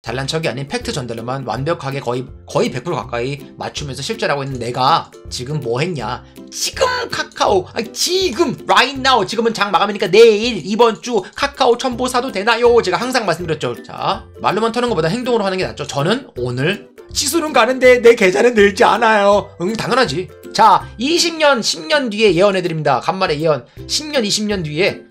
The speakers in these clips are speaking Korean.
잘난 척이 아닌 팩트 전달로만 완벽하게 거의 거의 100% 가까이 맞추면서 실제라고 했는 내가 지금 뭐 했냐? 지금 카카오 아니 지금 right now 지금은 장 마감이니까 내일 이번 주 카카오 첨부 사도 되나요? 제가 항상 말씀드렸죠. 자 말로만 터는 것보다 행동으로 하는 게 낫죠. 저는 오늘 지수는 가는데 내 계좌는 늘지 않아요. 응 당연하지. 자 20년 10년 뒤에 예언해드립니다. 간만에 예언 10년 20년 뒤에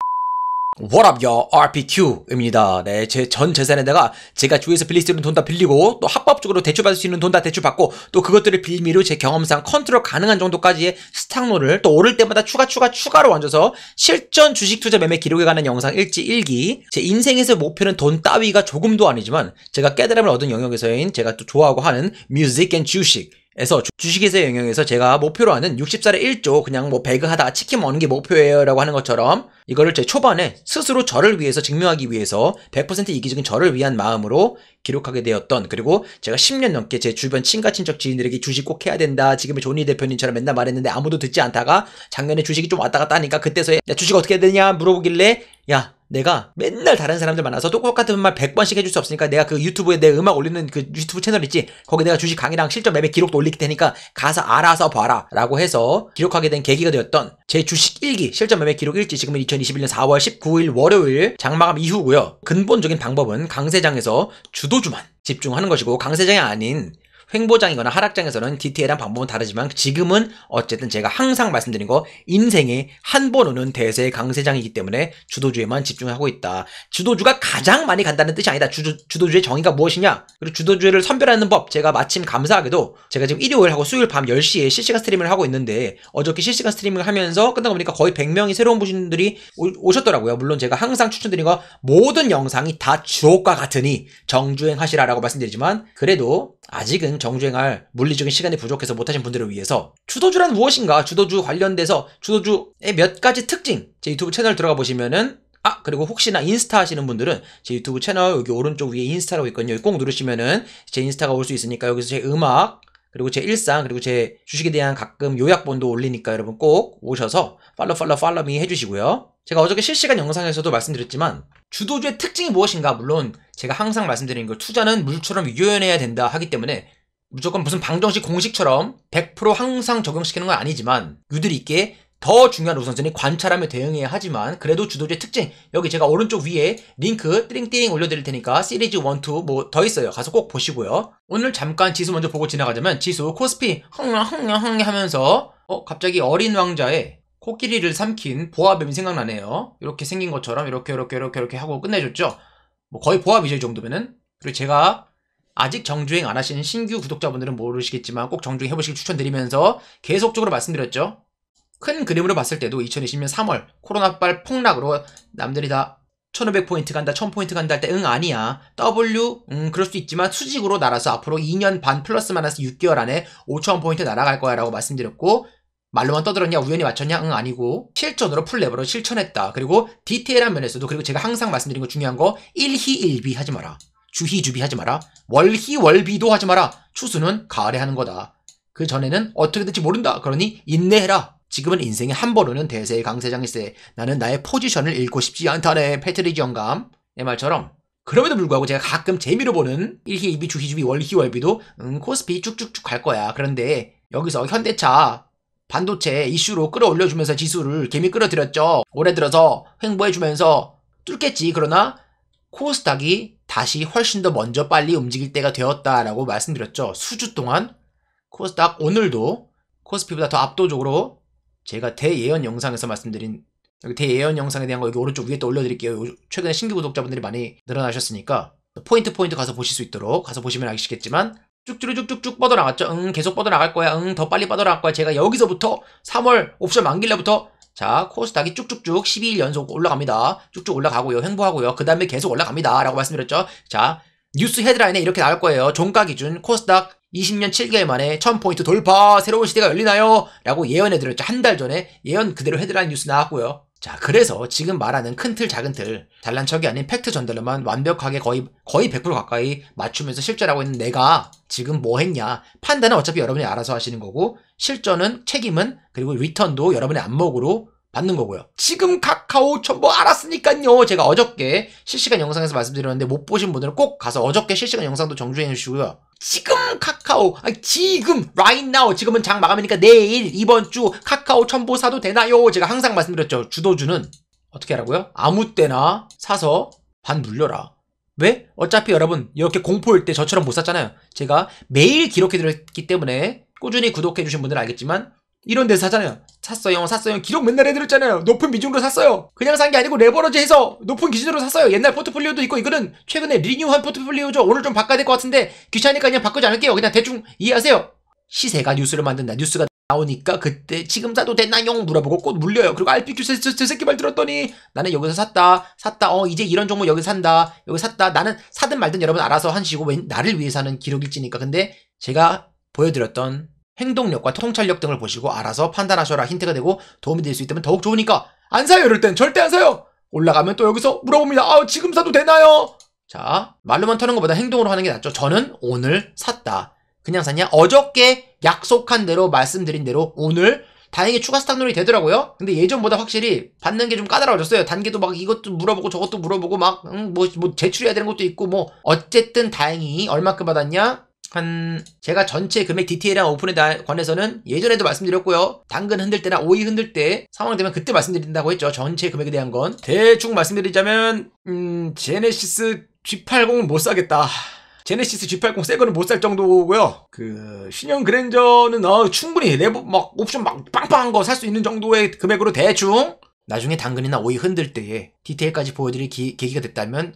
What up, yo? RPQ입니다. 네, 제 전 재산에다가 제가 주위에서 빌릴 수 있는 돈 다 빌리고 또 합법적으로 대출받을 수 있는 돈 다 대출받고 또 그것들을 빌미로 제 경험상 컨트롤 가능한 정도까지의 스탁론을 또 오를 때마다 추가 추가 추가로 얹어서 실전 주식 투자 매매 기록에 관한 영상 일지 일기제 인생에서 목표는 돈 따위가 조금도 아니지만 제가 깨달음을 얻은 영역에서인 제가 또 좋아하고 하는 뮤직 앤 주식 에서 주식에서의 영역에서 제가 목표로 하는 60살에 1조 그냥 뭐 배그하다 치킨 먹는 게 목표예요 라고 하는 것처럼 이거를 제 초반에 스스로 저를 위해서 증명하기 위해서 100% 이기적인 저를 위한 마음으로 기록하게 되었던 그리고 제가 10년 넘게 제 주변 친가 친척 지인들에게 주식 꼭 해야 된다 지금의 조니 대표님처럼 맨날 말했는데 아무도 듣지 않다가 작년에 주식이 좀 왔다 갔다 하니까 그때서야 주식 어떻게 해야 되냐 물어보길래 야 내가 맨날 다른 사람들 만나서 똑같은 말 100번씩 해줄 수 없으니까 내가 그 유튜브에 내 음악 올리는 그 유튜브 채널 있지 거기 내가 주식 강의랑 실전 매매 기록도 올릴 테니까 가서 알아서 봐라 라고 해서 기록하게 된 계기가 되었던 제 주식 1기 실전 매매 기록 1지 지금은 2021년 4월 19일 월요일 장마감 이후고요 근본적인 방법은 강세장에서 주도주만 집중하는 것이고 강세장이 아닌 횡보장이거나 하락장에서는 디테일한 방법은 다르지만 지금은 어쨌든 제가 항상 말씀드린 거 인생에 한번 오는 대세 강세장이기 때문에 주도주에만 집중하고 있다. 주도주가 가장 많이 간다는 뜻이 아니다. 주, 주도주의 정의가 무엇이냐? 그리고 주도주를 선별하는 법 제가 마침 감사하게도 제가 지금 일요일하고 수요일 밤 10시에 실시간 스트리밍을 하고 있는데 어저께 실시간 스트리밍을 하면서 끝나고 보니까 거의 100명이 새로운 분들이 오셨더라고요. 물론 제가 항상 추천드린 거 모든 영상이 다 주옥과 같으니 정주행하시라라고 말씀드리지만 그래도 아직은 정주행할 물리적인 시간이 부족해서 못하신 분들을 위해서 주도주란 무엇인가 주도주 관련돼서 주도주의 몇 가지 특징 제 유튜브 채널 들어가 보시면은 아 그리고 혹시나 인스타 하시는 분들은 제 유튜브 채널 여기 오른쪽 위에 인스타라고 있거든요 여기 꼭 누르시면은 제 인스타가 올 수 있으니까 여기서 제 음악 그리고 제 일상 그리고 제 주식에 대한 가끔 요약본도 올리니까 여러분 꼭 오셔서 팔로 팔로 팔로미 해주시고요. 제가 어저께 실시간 영상에서도 말씀드렸지만 주도주의 특징이 무엇인가 물론 제가 항상 말씀드리는 걸 투자는 물처럼 유연해야 된다 하기 때문에 무조건 무슨 방정식 공식처럼 100% 항상 적용시키는 건 아니지만 유들 있게 더 중요한 우선순위 관찰하며 대응해야 하지만 그래도 주도주의 특징 여기 제가 오른쪽 위에 링크 띠링띠링 올려드릴 테니까 시리즈 1, 2 뭐 더 있어요 가서 꼭 보시고요 오늘 잠깐 지수 먼저 보고 지나가자면 지수 코스피 흥흥흥흥 하면서 어 갑자기 어린 왕자의 코끼리를 삼킨 보아뱀이 생각나네요 이렇게 생긴 것처럼 이렇게 이렇게 이렇게 이렇게 하고 끝내줬죠 뭐 거의 보합이죠 이 정도면은 그리고 제가 아직 정주행 안 하시는 신규 구독자분들은 모르시겠지만 꼭 정주행 해보시길 추천드리면서 계속적으로 말씀드렸죠. 큰 그림으로 봤을 때도 2020년 3월 코로나발 폭락으로 남들이 다 1500포인트 간다 1000포인트 간다 할 때 응 아니야 W 음 그럴 수 있지만 수직으로 날아서 앞으로 2년 반 플러스 마이너스 6개월 안에 5000포인트 날아갈 거야 라고 말씀드렸고 말로만 떠들었냐 우연히 맞췄냐 응 아니고 실전으로 풀레버로 실천했다 그리고 디테일한 면에서도 그리고 제가 항상 말씀드린 거 중요한 거 일희일비 하지 마라 주희 주비하지 마라. 월희 월비도 하지 마라. 추수는 가을에 하는 거다. 그 전에는 어떻게 될지 모른다. 그러니 인내해라. 지금은 인생의한 번 오는 대세의 강세장일세. 나는 나의 포지션을 잃고 싶지 않다네. 패트릭 영감. 내 말처럼 그럼에도 불구하고 제가 가끔 재미로 보는 일희 2비, 주희, 주비, 월희, 월비도 음, 코스피 쭉쭉쭉 갈 거야. 그런데 여기서 현대차 반도체 이슈로 끌어올려주면서 지수를 개미 끌어들였죠. 올해 들어서 횡보해주면서 뚫겠지. 그러나 코스닥이 다시 훨씬 더 먼저 빨리 움직일 때가 되었다라고 말씀드렸죠. 수주 동안 코스닥 오늘도 코스피보다 더 압도적으로 제가 대예언 영상에서 말씀드린 여기 대예언 영상에 대한 거 여기 오른쪽 위에 또 올려드릴게요. 최근에 신규 구독자분들이 많이 늘어나셨으니까 포인트 포인트 가서 보실 수 있도록 가서 보시면 아시겠지만 쭉쭉 쭉쭉쭉 뻗어나갔죠. 응 계속 뻗어나갈 거야. 응 더 빨리 뻗어나갈 거야. 제가 여기서부터 3월 옵션 만기일부터 자, 코스닥이 쭉쭉쭉 12일 연속 올라갑니다. 쭉쭉 올라가고요. 횡보하고요. 그 다음에 계속 올라갑니다. 라고 말씀드렸죠. 자, 뉴스 헤드라인에 이렇게 나올 거예요. 종가 기준 코스닥 20년 7개월 만에 1000포인트 돌파! 새로운 시대가 열리나요? 라고 예언해드렸죠. 한 달 전에 예언 그대로 헤드라인 뉴스 나왔고요. 자, 그래서 지금 말하는 큰 틀, 작은 틀, 달란 척이 아닌 팩트 전달로만 완벽하게 거의, 거의 100% 가까이 맞추면서 실전하고 있는 내가 지금 뭐 했냐. 판단은 어차피 여러분이 알아서 하시는 거고, 실전은 책임은, 그리고 리턴도 여러분의 안목으로 받는 거고요. 지금 카카오 첨부 알았으니까요. 제가 어저께 실시간 영상에서 말씀드렸는데 못 보신 분들은 꼭 가서 어저께 실시간 영상도 정주행해 주시고요. 지금 카카오 아 지금 right now 지금은 장 마감이니까 내일 이번 주 카카오 첨부 사도 되나요? 제가 항상 말씀드렸죠. 주도주는 어떻게 하라고요? 아무 때나 사서 반 물려라. 왜? 어차피 여러분 이렇게 공포일 때 저처럼 못 샀잖아요. 제가 매일 기록해드렸기 때문에 꾸준히 구독해주신 분들은 알겠지만 이런 데서 사잖아요. 샀어요 샀어요 기록 맨날 해드렸잖아요 높은 비중으로 샀어요 그냥 산 게 아니고 레버러지해서 높은 기준으로 샀어요 옛날 포트폴리오도 있고 이거는 최근에 리뉴한 포트폴리오죠 오늘 좀 바꿔야 될 것 같은데 귀찮으니까 그냥 바꾸지 않을게요 그냥 대충 이해하세요 시세가 뉴스를 만든다 뉴스가 나오니까 그때 지금 사도 되나용 물어보고 꼭 물려요. 그리고 RPQ 저, 저, 저 새끼 말 들었더니 나는 여기서 샀다. 샀다. 어 이제 이런 종목 여기 산다. 여기 샀다. 나는 사든 말든 여러분 알아서 하시고 나를 위해 서하는 기록일지니까. 근데 제가 보여드렸던 행동력과 통찰력 등을 보시고 알아서 판단하셔라 힌트가 되고 도움이 될 수 있다면 더욱 좋으니까 안 사요 이럴 땐 절대 안 사요 올라가면 또 여기서 물어봅니다 아 지금 사도 되나요 자 말로만 터는 것보다 행동으로 하는 게 낫죠 저는 오늘 샀다 그냥 샀냐 어저께 약속한 대로 말씀드린 대로 오늘 다행히 추가 스탁놀이 되더라고요. 근데 예전보다 확실히 받는 게 좀 까다로워졌어요. 단계도 막 이것도 물어보고 저것도 물어보고 막 뭐뭐 뭐 제출해야 되는 것도 있고 뭐 어쨌든 다행히 얼마큼 받았냐? 한 제가 전체 금액 디테일한 오픈에 관해서는 예전에도 말씀드렸고요. 당근 흔들 때나 오이 흔들 때 상황 되면 그때 말씀드린다고 했죠. 전체 금액에 대한 건 대충 말씀드리자면 음, 제네시스 G80은 못 사겠다. 제네시스 G80 새 거는 못 살 정도고요. 그 신형 그랜저는 어, 충분히 레버 막 옵션 막 빵빵한 거 살 수 있는 정도의 금액으로 대충 나중에 당근이나 오이 흔들 때에 디테일까지 보여드릴 기, 계기가 됐다면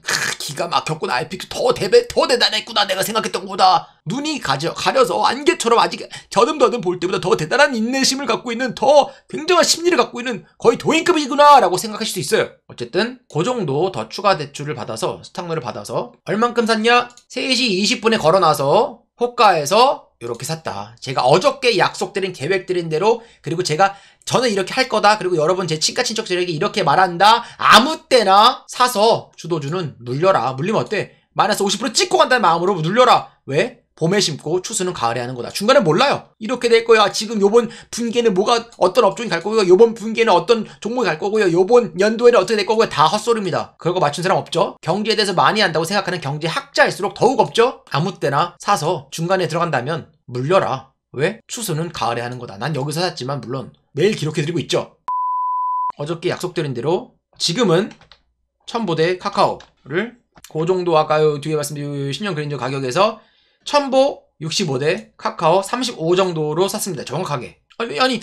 기가 막혔구나. IPQ 더 대배, 더 대단했구나. 내가 생각했던 것보다. 눈이 가려, 가려서 안개처럼 아직 저듬더듬 볼 때보다 더 대단한 인내심을 갖고 있는 더 굉장한 심리를 갖고 있는 거의 도인급이구나. 라고 생각할 수도 있어요. 어쨌든, 그 정도 더 추가 대출을 받아서, 수탁료를 받아서, 얼만큼 샀냐? 3시 20분에 걸어나서, 호가에서 이렇게 샀다. 제가 어저께 약속드린 계획드린 대로 그리고 제가 저는 이렇게 할 거다. 그리고 여러분 제 친가 친척 들에게 이렇게 말한다. 아무 때나 사서 주도주는 눌려라. 물리면 어때? 마이너스 50% 찍고 간다는 마음으로 눌려라. 왜? 봄에 심고 추수는 가을에 하는 거다. 중간에 몰라요. 이렇게 될 거야. 지금 요번 분기에는 뭐가 어떤 업종이 갈 거고요. 요번 분기에는 어떤 종목이 갈 거고요. 요번 연도에는 어떻게 될 거고요. 다 헛소리입니다. 그걸 맞춘 사람 없죠? 경제에 대해서 많이 안다고 생각하는 경제학자일수록 더욱 없죠? 아무 때나 사서 중간에 들어간다면 물려라. 왜? 추수는 가을에 하는 거다. 난 여기서 샀지만 물론 매일 기록해드리고 있죠. 어저께 약속드린 대로 지금은 첨보대 카카오를 그 정도 아까 뒤에 말씀드린 신형 그린저 가격에서 첨보 65대 카카오 35 정도로 샀습니다. 정확하게. 아니, 아니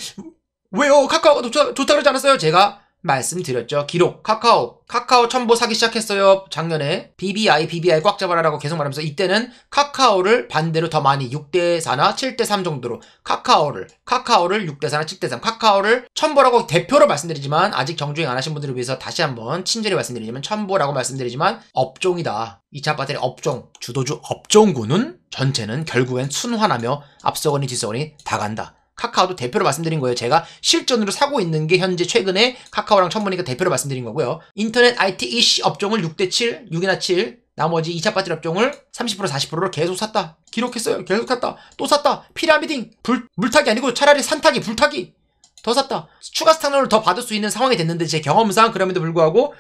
왜요? 카카오가 좋다, 좋다 그러지 않았어요? 제가 말씀드렸죠. 기록, 카카오. 카카오 첨부 사기 시작했어요. 작년에. BBI, BBI 꽉 잡아라라고 계속 말하면서 이때는 카카오를 반대로 더 많이 6대4나 7대3 정도로 카카오를, 카카오를 6대4나 7대3, 카카오를 첨부라고 대표로 말씀드리지만 아직 정주행 안 하신 분들을 위해서 다시 한번 친절히 말씀드리지만 첨부라고 말씀드리지만 업종이다. 2차 배터리 업종, 주도주 업종군은 전체는 결국엔 순환하며 앞서거니 뒤서거니 다 간다. 카카오도 대표로 말씀드린 거예요. 제가 실전으로 사고 있는 게 현재 최근에 카카오랑 천문이가 대표로 말씀드린 거고요. 인터넷 IT EC 업종을 6대 7, 6이나 7, 나머지 2차 파티 업종을 30% 40%로 계속 샀다. 기록했어요. 계속 샀다. 또 샀다. 피라미딩. 불, 물타기 아니고 차라리 산타기, 불타기. 더 샀다. 추가 스타널을 더 받을 수 있는 상황이 됐는데 제 경험상 그럼에도 불구하고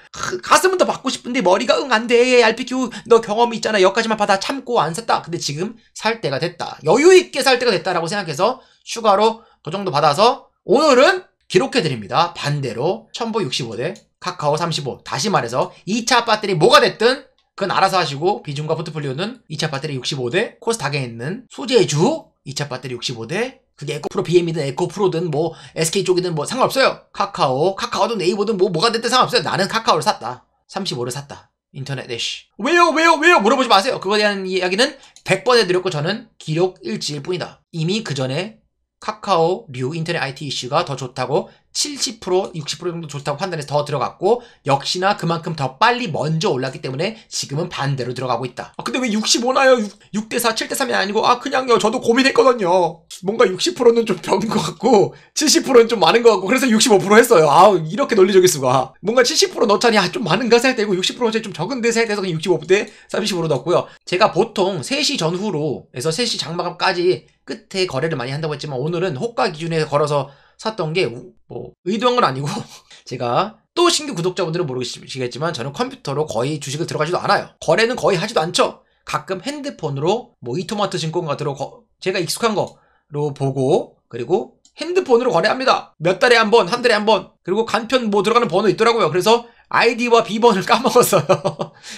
가슴은 더 받고 싶은데 머리가 응 안 돼. RPQ 너 경험이 있잖아. 여기까지만 받아 참고 안 샀다. 근데 지금 살 때가 됐다. 여유 있게 살 때가 됐다라고 생각해서 추가로 그 정도 받아서 오늘은 기록해드립니다. 반대로 첨보 65대 카카오 35 다시 말해서 2차 배터리 뭐가 됐든 그건 알아서 하시고 비중과 포트폴리오는 2차 배터리 65대 코스닥에 있는 소재주 2차 배터리 65대 그게 에코프로 BM이든 에코프로든 뭐 SK 쪽이든 뭐 상관없어요. 카카오, 카카오든 네이버든 뭐 뭐가 됐든 상관없어요. 나는 카카오를 샀다. 35를 샀다. 인터넷 애시 왜요? 왜요? 왜요? 물어보지 마세요. 그거에 대한 이야기는 100번 해드렸고 저는 기록 일지일 뿐이다. 이미 그 전에 카카오, 류, 인터넷 IT 이슈가 더 좋다고 70%, 60% 정도 좋다고 판단해서 더 들어갔고 역시나 그만큼 더 빨리 먼저 올랐기 때문에 지금은 반대로 들어가고 있다. 아 근데 왜 65나요? 6, 6대4, 7대3이 아니고 아 그냥요. 저도 고민했거든요. 뭔가 60%는 좀 적은 것 같고 70%는 좀 많은 것 같고 그래서 65% 했어요. 아 이렇게 논리적일 수가. 뭔가 70% 넣자니 아, 좀 많은가 생각되고 60%제 좀 적은데 생각돼서 65대 35로 넣었고요. 제가 보통 3시 전후로 해서 3시 장마감까지 끝에 거래를 많이 한다고 했지만 오늘은 호가 기준에 걸어서 샀던 게 뭐 의도한 건 아니고 제가 또 신규 구독자분들은 모르시겠지만 저는 컴퓨터로 거의 주식을 들어가지도 않아요. 거래는 거의 하지도 않죠. 가끔 핸드폰으로 뭐 이토마트 증권 같은 거 제가 익숙한 거로 보고 그리고 핸드폰으로 거래합니다. 몇 달에 한 번, 한 달에 한 번. 그리고 간편 뭐 들어가는 번호 있더라고요. 그래서 아이디와 비번을 까먹었어요.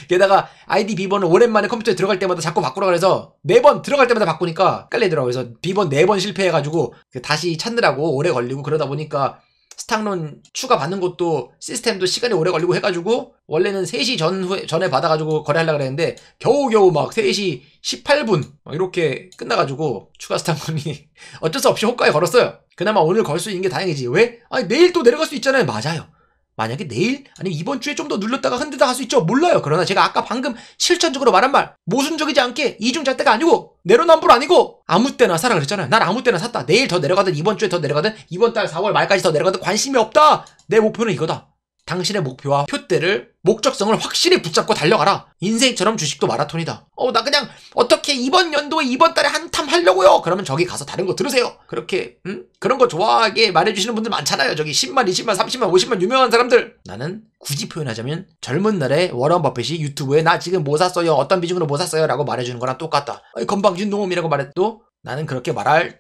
게다가 아이디 비번을 오랜만에 컴퓨터에 들어갈 때마다 자꾸 바꾸라 그래서 네 번 들어갈 때마다 바꾸니까 깔리더라고요. 그래서 비번 네 번 실패해가지고 그 다시 찾느라고 오래 걸리고 그러다 보니까 스탁론 추가 받는 것도 시스템도 시간이 오래 걸리고 해가지고 원래는 3시 전후에, 전에 받아가지고 거래하려고 그랬는데 겨우겨우 막 3시 18분 막 이렇게 끝나가지고 추가 스탁론이 어쩔 수 없이 호가에 걸었어요. 그나마 오늘 걸 수 있는 게 다행이지. 왜? 아니 내일 또 내려갈 수 있잖아요. 맞아요. 만약에 내일 아니면 이번 주에 좀 더 눌렀다가 흔들다 할 수 있죠. 몰라요. 그러나 제가 아까 방금 실천적으로 말한 말 모순적이지 않게 이중 잣대가 아니고 내로남불 아니고 아무 때나 사라 그랬잖아요. 난 아무 때나 샀다. 내일 더 내려가든 이번 주에 더 내려가든 이번 달 4월 말까지 더 내려가든 관심이 없다. 내 목표는 이거다. 당신의 목표와 표대를 목적성을 확실히 붙잡고 달려가라. 인생처럼 주식도 마라톤이다. 어, 나 그냥 어떻게 이번 연도에 이번 달에 한 탐 하려고요. 그러면 저기 가서 다른 거 들으세요. 그렇게 음? 그런 거 좋아하게 말해주시는 분들 많잖아요. 저기 10만, 20만, 30만, 50만 유명한 사람들. 나는 굳이 표현하자면 젊은 날에 워런 버핏이 유튜브에 나 지금 뭐 샀어요. 어떤 비중으로 뭐 샀어요. 라고 말해주는 거랑 똑같다. 건방진 놈이라고 말해도 나는 그렇게 말할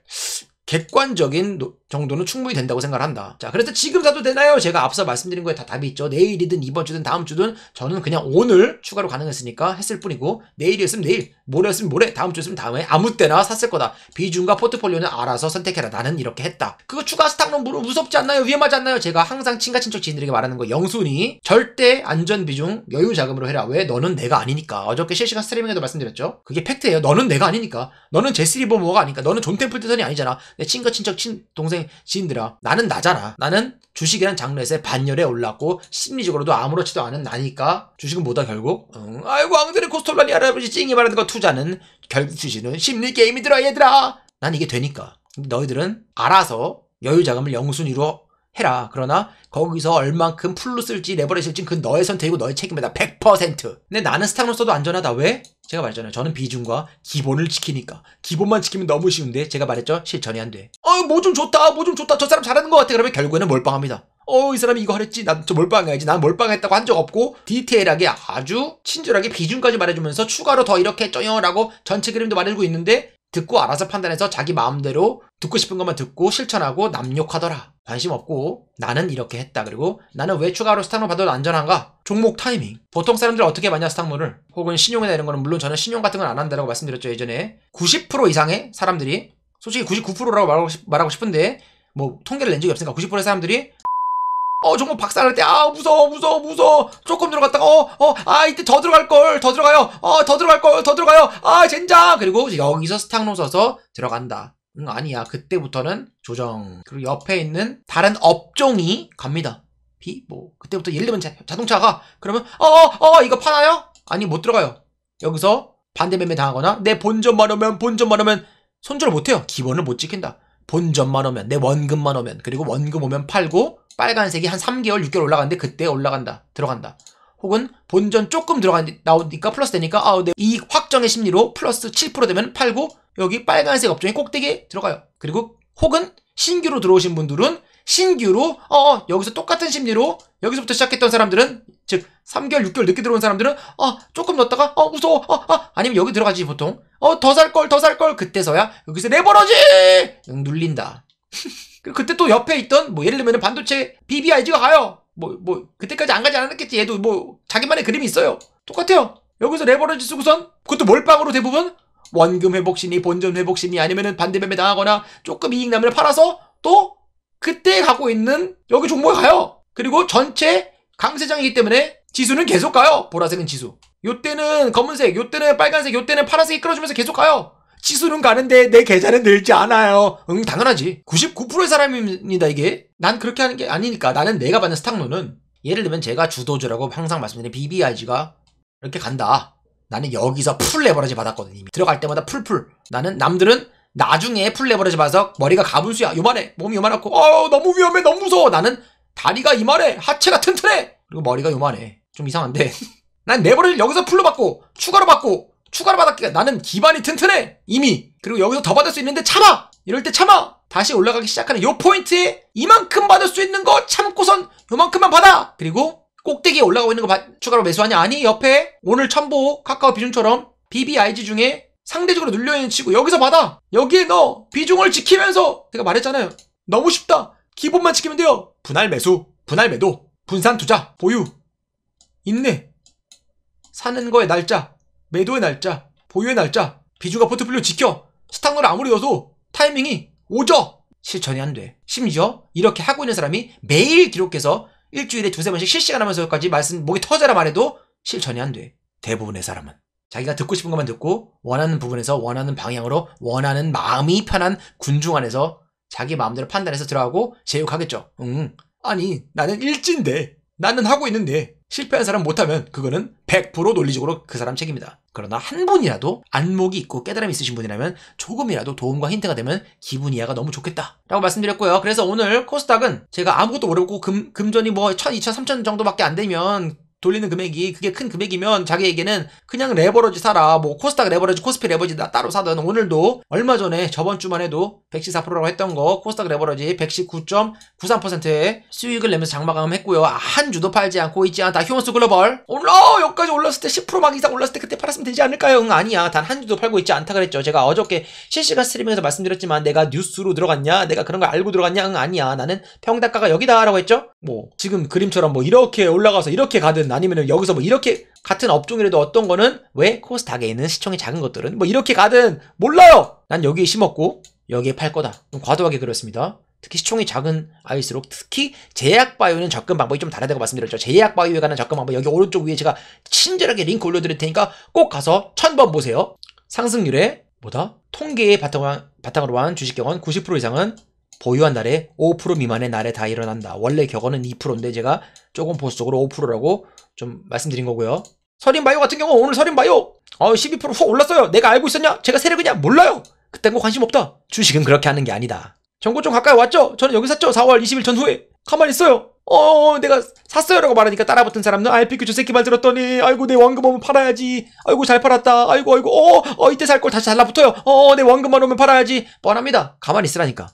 객관적인 노, 정도는 충분히 된다고 생각을 한다. 자, 그래서 지금 사도 되나요? 제가 앞서 말씀드린 거에 다 답이 있죠. 내일이든 이번 주든 다음 주든 저는 그냥 오늘 추가로 가능했으니까 했을 뿐이고 내일이었으면 내일, 모레였으면 모레, 다음 주였으면 다음에 아무 때나 샀을 거다. 비중과 포트폴리오는 알아서 선택해라. 나는 이렇게 했다. 그거 추가 스탁론 물은 무섭지 않나요? 위험하지 않나요? 제가 항상 친가 친척 지인들에게 말하는 거 영순이 절대 안전 비중 여유 자금으로 해라. 왜? 너는 내가 아니니까. 어저께 실시간 스트리밍에도 말씀드렸죠. 그게 팩트예요. 너는 내가 아니니까. 너는 제스리버머가 아니니까. 너는 존 템플턴이 아니잖아. 내 친가 친척 친 동생 지인들아 나는 나잖아 나는 주식이란 장르에서 반열에 올랐고 심리적으로도 아무렇지도 않은 나니까 주식은 뭐다 결국 응. 아이고 왕들의 코스톨라니 할아버지 찡이 말하는 거 투자는 결국 주식은 심리 게임이더라 얘들아 난 이게 되니까 너희들은 알아서 여유 자금을 영순위로 해라. 그러나 거기서 얼만큼 풀로 쓸지 레버리 쓸지 그 너의 선택이고 너의 책임이다. 100%. 근데 나는 스탁으로써도 안전하다. 왜? 제가 말했잖아요. 저는 비중과 기본을 지키니까. 기본만 지키면 너무 쉬운데 제가 말했죠. 실천이 안 돼. 어, 뭐 좀 좋다. 뭐 좀 좋다. 저 사람 잘하는 것 같아. 그러면 결국에는 몰빵합니다. 어, 이 사람이 이거 하랬지. 난 저 몰빵해야지. 난 몰빵했다고 한 적 없고 디테일하게 아주 친절하게 비중까지 말해주면서 추가로 더 이렇게 쪄요라고 전체 그림도 말해주고 있는데 듣고 알아서 판단해서 자기 마음대로 듣고 싶은 것만 듣고 실천하고 남욕하더라. 관심 없고 나는 이렇게 했다. 그리고 나는 왜 추가로 스탁론 받아도 안전한가? 종목 타이밍. 보통 사람들 은 어떻게 많이 스탁론을 혹은 신용에 내는 거는 물론 저는 신용 같은 건 안한다고 말씀드렸죠 예전에 90% 이상의 사람들이 솔직히 99%라고 말하고, 싶, 말하고 싶은데 뭐 통계를 낸 적이 없으니까 90%의 사람들이 어 정말 박살날 때 아 무서워 무서워 무서워 조금 들어갔다가 어 어 아 이때 더 들어갈 걸 더 들어가요 어 더 들어갈 걸 더 들어가요 아 젠장 그리고 여기서 스탕로 써서 들어간다 응 아니야 그때부터는 조정 그리고 옆에 있는 다른 업종이 갑니다 비뭐 그때부터 예를 들면 자, 자동차가 그러면 어어어 어, 어, 이거 파나요 아니 못 들어가요 여기서 반대 매매 당하거나 내 본전만 오면 본전만 오면 손절 못해요 기본을 못 지킨다 본전만 오면 내 원금만 오면 그리고 원금 오면 팔고 빨간색이 한 3개월, 6개월 올라가는데 그때 올라간다, 들어간다. 혹은 본전 조금 들어가 나오니까 플러스 되니까 아, 네. 이익 확정의 심리로 플러스 7% 되면 팔고 여기 빨간색 업종이 꼭대기에 들어가요. 그리고 혹은 신규로 들어오신 분들은 신규로 어, 어 여기서 똑같은 심리로 여기서부터 시작했던 사람들은 즉 3개월 6개월 늦게 들어온 사람들은 어, 조금 넣었다가 어 무서워 어, 어, 아니면 여기 들어가지 보통 어 더 살 걸 더 살 걸 그때서야 여기서 레버러지 눌린다. 그, 그때 또 옆에 있던 뭐 예를 들면 반도체 BBIG가 가요. 뭐, 뭐, 그때까지 안 가지 않았겠지. 얘도 뭐, 자기만의 그림이 있어요. 똑같아요. 여기서 레버리지 쓰고선 그것도 몰빵으로 대부분 원금 회복심이, 본전 회복심이 아니면은 반대매매 당하거나 조금 이익 나면 팔아서 또 그때 갖고 있는 여기 종목에 가요. 그리고 전체 강세장이기 때문에 지수는 계속 가요. 보라색은 지수. 요때는 검은색, 요때는 빨간색, 요때는 파란색이 끌어주면서 계속 가요. 지수는 가는데 내 계좌는 늘지 않아요. 응, 당연하지. 99%의 사람입니다, 이게. 난 그렇게 하는 게 아니니까. 나는 내가 받는 스탁론은 예를 들면 제가 주도주라고 항상 말씀드리는 BBIG가 이렇게 간다. 나는 여기서 풀레버러지 받았거든, 이미. 들어갈 때마다 풀풀. 나는 남들은 나중에 풀레버러지 받아서 머리가 가분수야. 요만해. 몸이 요만하고, 어, 너무 위험해. 너무 무서워. 나는 다리가 이만해. 하체가 튼튼해. 그리고 머리가 요만해. 좀 이상한데. 난레버리지 여기서 풀로 받고, 추가로 받고, 추가를 받았기가 나는 기반이 튼튼해 이미 그리고 여기서 더 받을 수 있는데 참아 이럴 때 참아 다시 올라가기 시작하는 요 포인트에 이만큼 받을 수 있는 거 참고선 요만큼만 받아 그리고 꼭대기에 올라가고 있는 거 바, 추가로 매수하냐 아니 옆에 오늘 첨보 카카오 비중처럼 BBIG 중에 상대적으로 눌려있는 치고 여기서 받아 여기에 너 비중을 지키면서 제가 말했잖아요 너무 쉽다 기본만 지키면 돼요 분할 매수 분할 매도 분산 투자 보유 인내 사는 거에 날짜 매도의 날짜, 보유의 날짜, 비주가 포트폴리오 지켜! 스탁너 아무리 넣어도 타이밍이 오죠! 실천이 안 돼. 심지어 이렇게 하고 있는 사람이 매일 기록해서 일주일에 두세 번씩 실시간 하면서까지 말씀 목이 터져라 말해도 실천이 안 돼. 대부분의 사람은. 자기가 듣고 싶은 것만 듣고 원하는 부분에서 원하는 방향으로 원하는 마음이 편한 군중 안에서 자기 마음대로 판단해서 들어가고 제육하겠죠. 응. 아니 나는 일진데 나는 하고 있는데 실패한 사람 못하면 그거는 100% 논리적으로 그 사람 책임이다. 그러나 한 분이라도 안목이 있고 깨달음이 있으신 분이라면 조금이라도 도움과 힌트가 되면 기분 이하가 너무 좋겠다. 라고 말씀드렸고요. 그래서 오늘 코스닥은 제가 아무것도 모르고 금, 금전이 뭐 1000, 2000, 3000 정도밖에 안 되면 돌리는 금액이 그게 큰 금액이면 자기에게는 그냥 레버러지 사라 뭐 코스닥 레버러지 코스피 레버러지 나 따로 사든 오늘도 얼마 전에 저번 주만 해도 114%라고 했던 거 코스닥 레버러지 119.93%의 수익을 내면서 장마감했고요 한 주도 팔지 않고 있지 않다 휴먼스 글로벌 올라 여기까지 올랐을 때 10%막 이상 올랐을 때 그때 팔았으면 되지 않을까요? 응 아니야 단 한 주도 팔고 있지 않다 그랬죠 제가 어저께 실시간 스트리밍에서 말씀드렸지만 내가 뉴스로 들어갔냐 내가 그런 걸 알고 들어갔냐 응 아니야 나는 평단가가 여기다 라고 했죠 뭐 지금 그림처럼 뭐 이렇게 올라가서 이렇게 가든 것은 아니면 여기서 뭐 이렇게 같은 업종이라도 어떤 거는 왜 코스닥에 있는 시청이 작은 것들은 뭐 이렇게 가든 몰라요. 난 여기에 심었고 여기에 팔 거다. 좀 과도하게 그렇습니다. 특히 시총이 작은 아이일수록 특히 제약바이오는 접근 방법이 좀 다르다고 말씀드렸죠. 제약바이오에 관한 접근 방법 여기 오른쪽 위에 제가 친절하게 링크 올려드릴 테니까 꼭 가서 천번 보세요. 상승률에 뭐다? 통계의 바탕, 으로한 주식경험 90% 이상은 보유한 날에 5% 미만의 날에 다 일어난다. 원래 격언은 2%인데 제가 조금 보수적으로 5%라고 좀 말씀드린 거고요. 서린바이오 같은 경우 오늘 서린바이오 어, 12%확 올랐어요. 내가 알고 있었냐? 제가 세력이냐? 몰라요. 그딴 거 관심 없다. 주식은 그렇게 하는 게 아니다. 정고 좀 가까이 왔죠? 저는 여기 샀죠? 4월 20일 전후에. 가만히 있어요. 어, 어, 내가 샀어요. 라고 말하니까 따라붙은 사람은 알피 규조 새끼 만들었더니, 아이고, 내원금 오면 팔아야지. 아이고, 잘 팔았다. 아이고, 아이고, 어, 어 이때 살 걸 다시 달라붙어요. 어, 어 내원금만 오면 팔아야지. 뻔합니다. 가만히 있으라니까.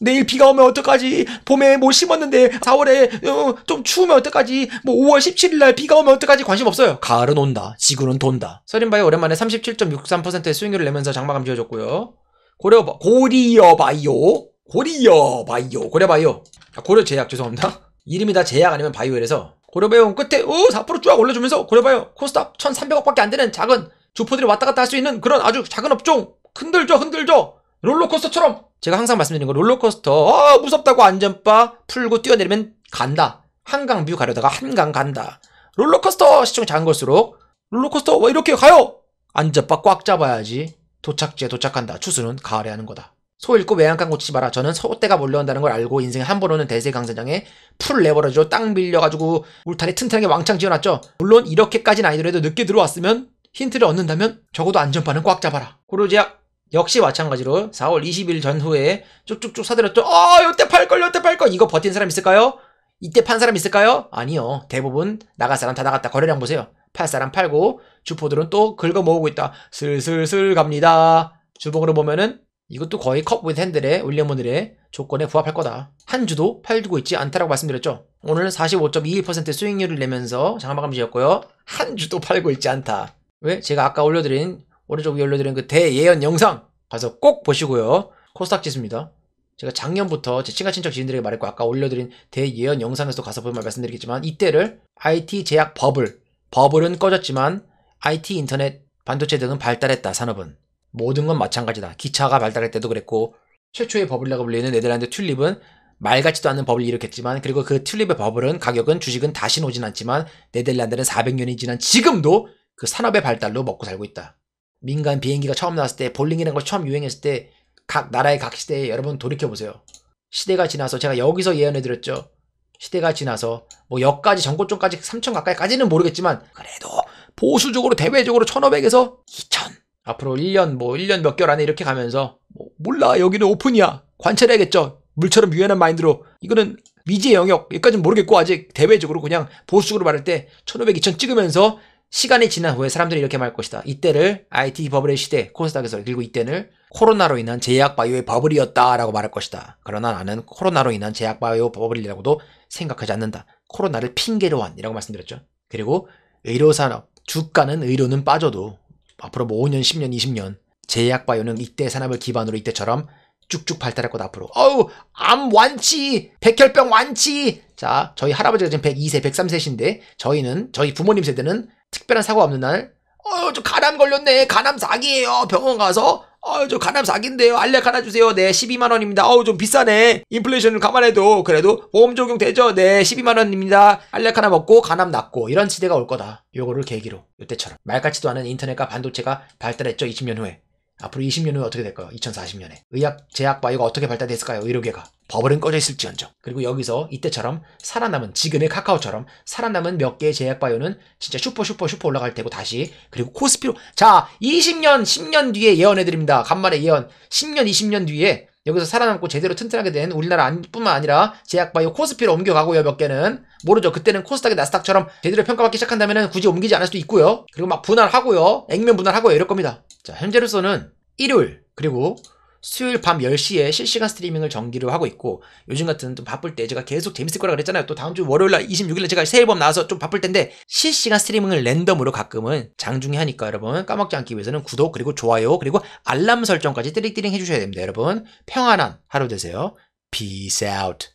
내일 비가 오면 어떡하지? 봄에 뭐 심었는데 4월에 어, 좀 추우면 어떡하지? 뭐 5월 17일 날 비가 오면 어떡하지? 관심 없어요. 가을은 온다. 지구는 돈다. 서린바이 오랜만에 37.63%의 수익률을 내면서 장마감 지어줬고요. 고려 고리어바이오 고리어바이오 고려바이오 아, 고려제약 죄송합니다. 이름이 다 제약 아니면 바이오래서 고려바이오 끝에 오4%쫙 어, 올려주면서 고려바이오 코스닥 1,300억밖에 안 되는 작은 주포들이 왔다 갔다 할 수 있는 그런 아주 작은 업종 흔들죠 흔들죠 롤러코스터처럼 제가 항상 말씀드리는 거 롤러코스터 어, 무섭다고 안전바 풀고 뛰어내리면 간다. 한강 뷰 가려다가 한강 간다. 롤러코스터 시청 작은 걸수록 롤러코스터 왜 이렇게 가요? 안전바 꽉 잡아야지 도착지에 도착한다. 추수는 가을에 하는 거다. 소 잃고 외양간 고치지 마라. 저는 소떼가 몰려온다는 걸 알고 인생에 한 번 오는 대세강사장에 풀내버려지로땅 빌려가지고 울타리 튼튼하게 왕창 지어놨죠. 물론 이렇게까지는 아니더라도 늦게 들어왔으면 힌트를 얻는다면 적어도 안전바는 꽉 잡아라. 고로지야 역시 마찬가지로 4월 20일 전후에 쭉쭉쭉 사들였죠. 아, 어, 요때 팔걸, 요때 팔걸. 이거 버틴 사람 있을까요? 이때 판 사람 있을까요? 아니요. 대부분 나갈 사람 다 나갔다. 거래량 보세요. 팔 사람 팔고 주포들은 또 긁어 모으고 있다. 슬슬슬 갑니다. 주봉으로 보면은 이것도 거의 컵 위드 핸들의 울리엄몬들의 조건에 부합할 거다. 한 주도 팔고 있지 않다라고 말씀드렸죠. 오늘 45.21% 수익률을 내면서 장마감지였고요. 한 주도 팔고 있지 않다. 왜? 제가 아까 올려드린 오른쪽 위에 올려드린 그 대예언 영상 가서 꼭 보시고요. 코스닥 지수입니다. 제가 작년부터 제 친가 친척 지인들에게 말했고 아까 올려드린 대예언 영상에서도 가서 보면 말씀드리겠지만 이때를 IT 제약 버블 버블은 꺼졌지만 IT 인터넷 반도체 등은 발달했다 산업은 모든 건 마찬가지다 기차가 발달할 때도 그랬고 최초의 버블이라고 불리는 네덜란드 튤립은 말 같지도 않은 버블을 일으켰지만 그리고 그 튤립의 버블은 가격은 주식은 다시 오진 않지만 네덜란드는 400년이 지난 지금도 그 산업의 발달로 먹고 살고 있다. 민간 비행기가 처음 나왔을 때 볼링이라는 걸 처음 유행했을 때 각 나라의 각 시대에 여러분 돌이켜보세요. 시대가 지나서 제가 여기서 예언해드렸죠. 시대가 지나서 뭐 역까지 전고점까지 3천 가까이까지는 모르겠지만 그래도 보수적으로 대외적으로 1500에서 2000 앞으로 1년 뭐 1년 몇 개월 안에 이렇게 가면서 뭐 몰라 여기는 오픈이야 관찰해야겠죠 물처럼 유연한 마인드로 이거는 미지의 영역 여기까지는 모르겠고 아직 대외적으로 그냥 보수적으로 말할 때 1500, 2000 찍으면서 시간이 지난 후에 사람들이 이렇게 말 것이다. 이때를 IT 버블의 시대, 코스닥에서 그리고 이때는 코로나로 인한 제약 바이오의 버블이었다라고 말할 것이다. 그러나 나는 코로나로 인한 제약 바이오 버블이라고도 생각하지 않는다. 코로나를 핑계로 한이라고 말씀드렸죠. 그리고 의료산업, 주가는 의료는 빠져도 앞으로 뭐 5년, 10년, 20년 제약 바이오는 이때 산업을 기반으로 이때처럼 쭉쭉 발달할 것 앞으로. 어우, 암 완치, 백혈병 완치. 자, 저희 할아버지가 지금 102세, 103세신데 저희는 저희 부모님 세대는 특별한 사고 없는 날, 어, 저 간암 걸렸네. 간암 사기예요. 병원 가서 어, 유저 간암 사기인데요 알약 하나 주세요 네 12만원입니다 어우좀 비싸네 인플레이션을 감안해도 그래도 보험 적용 되죠 네 12만원입니다 알약 하나 먹고 간암 낫고 이런 시대가 올 거다 요거를 계기로 요때처럼 말 같지도 않은 인터넷과 반도체가 발달했죠 20년 후에 앞으로 20년 후에 어떻게 될까요? 2040년에 의학, 제약, 바이오가 어떻게 발달됐을까요? 의료계가 버블은 꺼져 있을지언정 그리고 여기서 이때처럼 살아남은 지금의 카카오처럼 살아남은 몇 개의 제약 바이오는 진짜 슈퍼 슈퍼 슈퍼 올라갈 테고 다시 그리고 코스피로 자 20년 10년 뒤에 예언해드립니다 간만에 예언 10년 20년 뒤에 여기서 살아남고 제대로 튼튼하게 된 우리나라 뿐만 아니라 제약바이오 코스피로 옮겨가고요 몇 개는 모르죠 그때는 코스닥이 나스닥처럼 제대로 평가받기 시작한다면 굳이 옮기지 않을 수도 있고요 그리고 막 분할하고요 액면 분할하고요 이럴 겁니다 자 현재로서는 일요일 그리고 수요일 밤 10시에 실시간 스트리밍을 정기로 하고 있고 요즘 같은 좀 바쁠 때 제가 계속 재밌을 거라 그랬잖아요. 또 다음 주 월요일 날 26일 날 제가 새 앨범 나와서 좀 바쁠 텐데 실시간 스트리밍을 랜덤으로 가끔은 장중에 하니까 여러분 까먹지 않기 위해서는 구독 그리고 좋아요 그리고 알람 설정까지 띠링띠링 해주셔야 됩니다. 여러분 평안한 하루 되세요. Peace out.